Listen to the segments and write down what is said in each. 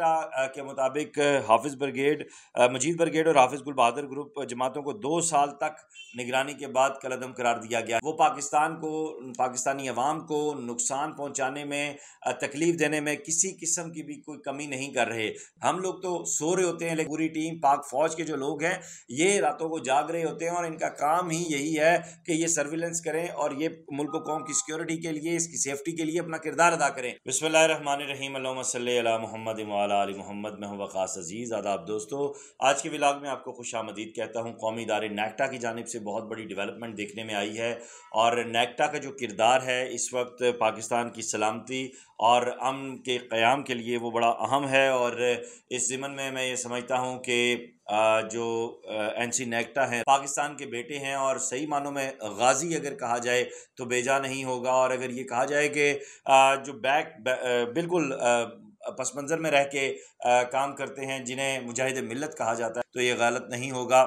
एक्टा के मुताबिक हाफिज ब्रिगेड मजीद ब्रिगेड और हाफिज गुल बहादुर ग्रुप जमातों को दो साल तक निगरानी के बाद कलदम करार दिया गया वो पाकिस्तान को पाकिस्तानी अवाम को नुकसान पहुँचाने में तकलीफ देने में किसी किस्म की भी कोई कमी नहीं कर रहे हम लोग तो सो रहे होते हैं लेकिन पूरी टीम पाक फौज के जो लोग हैं ये रातों को जाग रहे होते हैं और इनका काम ही यही है कि ये सर्विलेंस करें और ये मुल्क कौम की सिक्योरिटी के लिए इसकी सेफ्टी के लिए अपना किरदार अदा करें बिसमीम मोहम्मद इमार ताली मोहम्मद मैं हूँ वक़ास अज़ीज़ आदाब दोस्तों आज के विलाग में आपको खुश आमदीद कहता हूँ कौमी इदारे नैकटा की जानब से बहुत बड़ी डेवलपमेंट देखने में आई है और नैकटा का जो किरदार है इस वक्त पाकिस्तान की सलामती और अमन के क़्याम के लिए वो बड़ा अहम है और इस जिमन में मैं ये समझता हूँ कि जो एन सी नैक्टा है पाकिस्तान के बेटे हैं और सही मानों में गाजी अगर कहा जाए तो बेजा नहीं होगा और अगर ये कहा जाए कि जो बैक बिल्कुल पस मंज़र में रह के काम करते हैं जिन्हें मुजाहिद मिलत कहा जाता है तो ये गलत नहीं होगा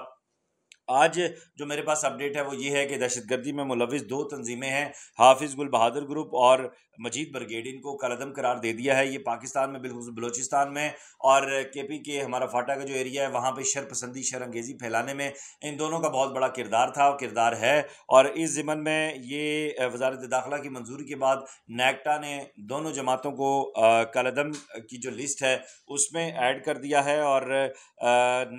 आज जो मेरे पास अपडेट है वो ये है कि दहशत गर्दी में मुलविस दो तंजीमें हैं हाफिज़ गुल बहादुर ग्रुप और मजीद ब्रिगेडियन को कलदम करार दे दिया है ये पाकिस्तान में बिलखसूस बलोचिस्तान में और के पी के हमारा फाटा का जो एरिया है वहाँ पर शरपसंदी शरंगेज़ी फैलाने में इन दोनों का बहुत बड़ा किरदार था और किरदार है और इस ज़िमन में ये वजारत दाखिला की मंजूरी के बाद नैक्टा ने दोनों जमातों को कलदम की जो लिस्ट है उसमें ऐड कर दिया है और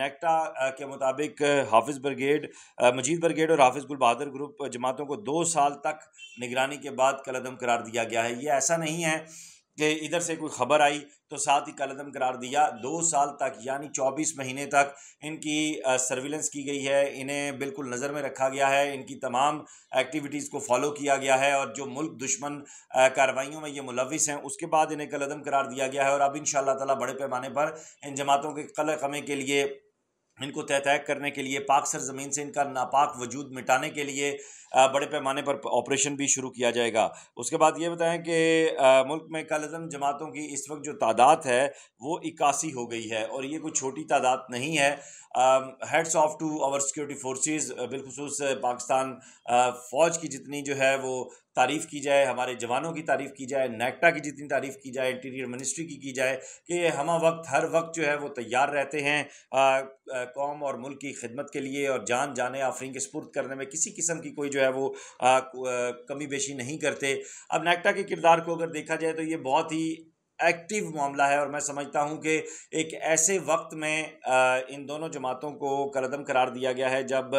नैकटा के मुताबिक हाफिज़ ब्रिगेड मजीद ब्रिगेड और हाफिज़ गुल बहादुर ग्रुप जमातों को दो साल तक निगरानी के बाद कलदम करार दिया गया है है ये ऐसा नहीं है कि इधर से कोई खबर आई तो साथ ही कलदम करार दिया दो साल तक यानी चौबीस महीने तक इनकी सर्विलेंस की गई है इन्हें बिल्कुल नज़र में रखा गया है इनकी तमाम एक्टिविटीज़ को फॉलो किया गया है और जो मुल्क दुश्मन कार्रवाइयों में ये मुलविस हैं उसके बाद इन्हें कलदम करार दिया गया है और अब इन ताला बड़े पैमाने पर इन जमातों के कल कमे के लिए इनको तय तय करने के लिए पाक सर ज़मीन से इनका नापाक वजूद मिटाने के लिए बड़े पैमाने पर ऑपरेशन भी शुरू किया जाएगा उसके बाद ये बताएं कि मुल्क में कलजम जमातों की इस वक्त जो तादाद है वो इक्यासी हो गई है और ये कोई छोटी तादाद नहीं है hats off to our security forces बिलखसूस पाकिस्तान फ़ौज की जितनी जो है वो तारीफ़ की जाए हमारे जवानों की तारीफ़ की जाए नैकटा की जितनी तारीफ़ की जाए इंटीरियर मिनिस्ट्री की की जाए कि हम वक्त हर वक्त जो है वो तैयार रहते हैं कौम और मुल्क की खिदमत के लिए और जान जाने आफरीन के सपुर्द करने में किसी किस्म की कोई जो है वो आ, कमी बेशी नहीं करते अब नैकटा के किरदार को अगर देखा जाए तो ये बहुत ही एक्टिव मामला है और मैं समझता हूं कि एक ऐसे वक्त में इन दोनों जमातों को कलदम करार दिया गया है जब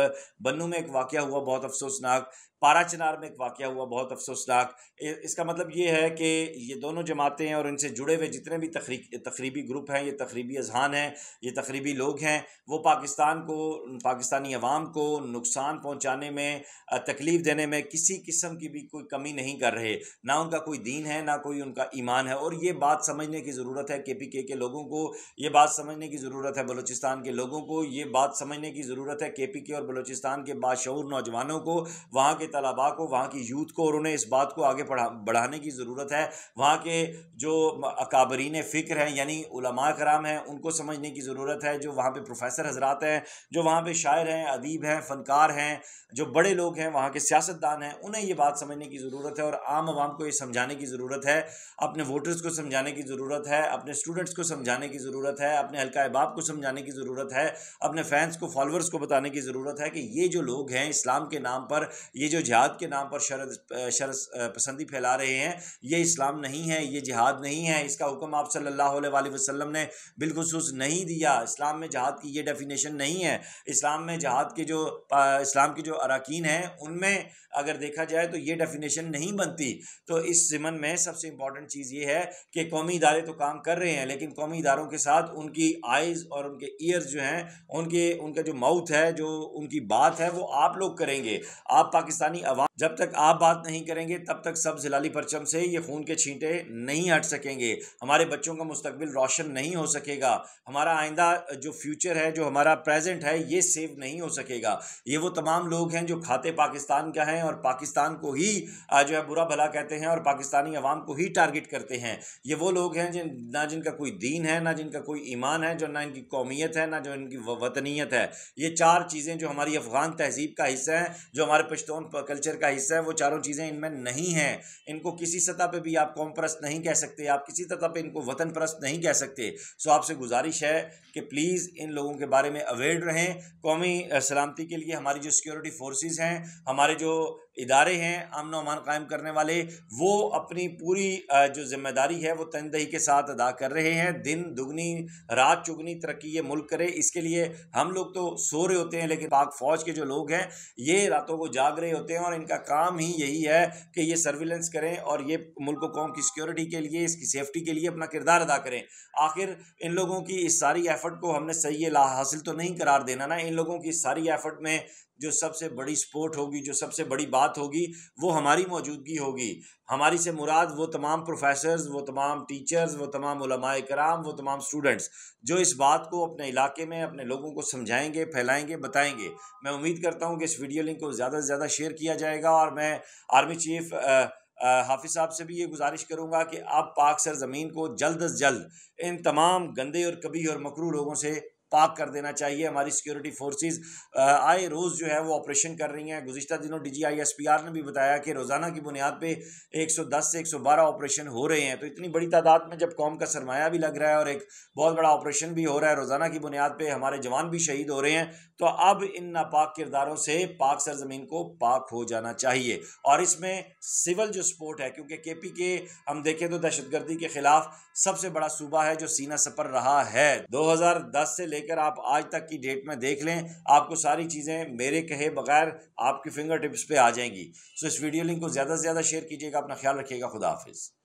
बन्नू में एक वाक़ हुआ बहुत अफसोसनाक पारा चिनार में एक वाक़ हुआ बहुत अफसोसनाक इसका मतलब ये है कि ये दोनों जमातें और इनसे जुड़े हुए जितने भी तखरी तकरीबी ग्रुप हैं ये तकरीबी अजहान हैं ये तकरीबी लोग हैं वो पाकिस्तान को पाकिस्तानी अवाम को नुकसान पहुँचाने में तकलीफ़ देने में किसी किस्म की भी कोई कमी नहीं कर रहे ना उनका कोई दीन है ना कोई उनका ईमान है और ये बात समझने की ज़रूरत है के पी के के लोगों को ये बात समझने की ज़रूरत है बलोचिस्तान के लोगों को ये बात समझने की ज़रूरत है के पी के और बलोचिस्तान के बाशूर नौजवानों को वहाँ के तलबा को वहाँ की यूथ को और उन्हें इस बात को आगे पढ़ा बढ़ाने की ज़रूरत है वहाँ के जो अकाबरीन फ़िक्र हैं यानी उलमा कराम हैं उनको समझने की ज़रूरत है जो वहाँ पर प्रोफेसर हजरात हैं जो वहाँ पर शायर हैं अदीब हैं फ़नकार हैं जो बड़े लोग हैं वहाँ के सियासतदान हैं उन्हें ये बात समझने की ज़रूरत है और आम आवाम को ये समझाने की ज़रूरत है अपने वोटर्स को समझाने की ज़रूरत है अपने स्टूडेंट्स को समझाने की ज़रूरत है अपने हल्का अहबाब को समझाने की ज़रूरत है अपने फैंस को फॉलोअर्स को बताने की ज़रूरत है कि ये जो लोग हैं इस्लाम के नाम पर ये जो जिहाद के नाम पर शरद शरद पसंदी फैला रहे हैं ये इस्लाम नहीं है ये जिहाद नहीं है इसका हुक्म आप सल्लल्लाहु अलैहि वसल्लम ने बिलखसूस नहीं दिया इस्लाम में जहाद की ये डेफिनेशन नहीं है इस्लाम में जहाद के जो इस्लाम के जो अरकान हैं उनमें अगर देखा जाए तो ये डेफिनेशन नहीं बनती तो इस ज़मन में सबसे इम्पॉर्टेंट चीज़ ये है कि कौमी इदारे तो काम कर रहे हैं लेकिन कौमी इदारों के साथ उनकी आइज़ और उनके ईयर्स जो हैं उनके उनका जो माउथ है जो उनकी बात है वो आप लोग करेंगे आप पाकिस्तान पाकिस्तानी अवाम जब तक आप बात नहीं करेंगे तब तक सब जिलाली परचम से ये खून के छींटे नहीं हट सकेंगे हमारे बच्चों का मुस्तबिल रोशन नहीं हो सकेगा हमारा आइंदा जो फ्यूचर है जो हमारा प्रेजेंट है ये सेव नहीं हो सकेगा ये वो तमाम लोग हैं जो खाते पाकिस्तान का हैं और पाकिस्तान को ही जो है बुरा भला कहते हैं और पाकिस्तानी अवाम को ही टारगेट करते हैं ये वो लोग हैं जिन ना जिनका कोई दीन है ना जिनका कोई ईमान है जो ना इनकी कौमियत है ना जो इनकी वतनीत है ये चार चीज़ें जो हमारी अफ़गान तहजीब का हिस्सा हैं जो हमारे पश्तून कल्चर का हिस्सा है वो चारों चीज़ें इनमें नहीं हैं इनको किसी सतह पे भी आप कौम परस्त नहीं कह सकते आप किसी सतह पे इनको वतन परस्त नहीं कह सकते सो आपसे गुजारिश है कि प्लीज़ इन लोगों के बारे में अवेयर रहें कौमी सलामती के लिए हमारी जो सिक्योरिटी फोर्सेज हैं हमारे जो इदारे हैं अमन अमान कायम करने वाले वो अपनी पूरी जो जिम्मेदारी है वो तनदही के साथ अदा कर रहे हैं दिन दुगनी रात चुगनी तरक्की ये मुल्क करे इसके लिए हम लोग तो सो रहे होते हैं लेकिन पाक फ़ौज के जो लोग हैं ये रातों को जाग रहे होते हैं और इनका काम ही यही है कि ये सर्विलेंस करें और ये मुल्क कौम की सिक्योरिटी के लिए इसकी सेफ्टी के लिए अपना किरदार अदा करें आखिर इन लोगों की इस सारी एफर्ट को हमने सही ला हासिल तो नहीं करार देना ना इन लोगों की सारी एफर्ट में जो सबसे बड़ी स्पोर्ट होगी जो सबसे बड़ी बात होगी वो हमारी मौजूदगी होगी हमारी से मुराद वो तमाम प्रोफेसर्स वो तमाम टीचर्स वो तमाम कराम वो तमाम स्टूडेंट्स जो इस बात को अपने इलाके में अपने लोगों को समझाएंगे फैलाएंगे बताएंगे मैं उम्मीद करता हूँ कि इस वीडियो लिंक को ज़्यादा से ज़्यादा शेयर किया जाएगा और मैं आर्मी चीफ़ हाफिज साहब से भी ये गुजारिश करूँगा कि आप पाक सर ज़मीन को जल्द अज जल्द इन तमाम गंदे और कभी और मकरू लोगों से पाक कर देना चाहिए हमारी सिक्योरिटी फोर्सेज आए रोज़ जो है वो ऑपरेशन कर रही हैं गुजशत दिनों D G I S P R ने भी बताया कि रोज़ाना की बुनियाद पर एक सौ दस से एक सौ बारह ऑपरेशन हो रहे हैं तो इतनी बड़ी तादाद में जब कौम का सरमाया भी लग रहा है और एक बहुत बड़ा ऑपरेशन भी हो रहा है रोज़ाना की बुनियाद पर हमारे जवान भी शहीद हो रहे हैं तो अब इन नापाक किरदारों से पाक सरजमीन को पाक हो जाना चाहिए और इसमें सिविल जो सपोर्ट है क्योंकि के पी के हम देखें तो दहशत गर्दी के खिलाफ सबसे बड़ा सूबा है जो सीना सफर रहा है दो हज़ार दस से लेकर लेकर आप आज तक की डेट में देख लें आपको सारी चीज़ें मेरे कहे बगैर आपकी फिंगर टिप्स पे आ जाएंगी सो इस वीडियो लिंक को ज़्यादा से ज़्यादा शेयर कीजिएगा अपना ख्याल रखिएगा खुदा हाफिज़